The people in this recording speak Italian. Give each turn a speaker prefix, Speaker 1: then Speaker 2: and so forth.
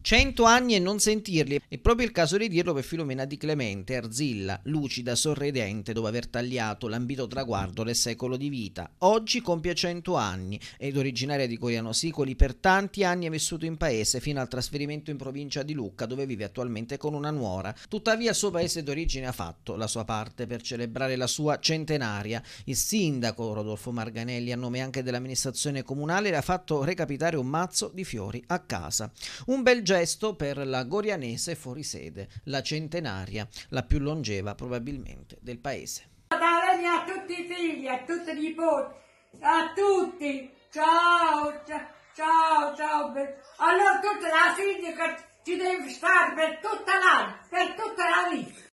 Speaker 1: 100 anni e non sentirli. È proprio il caso di dirlo per Filomena Di Clemente, Arzilla, lucida, sorridente, dopo aver tagliato l'ambito traguardo del secolo di vita. Oggi compie 100 anni ed originaria di Coriano Sicoli, per tanti anni è vissuto in paese fino al trasferimento in provincia di Lucca, dove vive attualmente con una nuora. Tuttavia il suo paese d'origine ha fatto la sua parte per celebrare la sua centenaria. Il sindaco Rodolfo Marganelli, a nome anche dell'amministrazione comunale, le ha fatto recapitare un mazzo di fiori a casa. Un bel gesto per la Gorianese fuorisede, la centenaria, la più longeva
Speaker 2: probabilmente del paese.
Speaker 3: Natale a tutti i figli, a tutti i nipoti, a tutti! Ciao, ciao, ciao! Allora tutta la sindaca ci deve stare per tutta l'anno, per tutta la vita!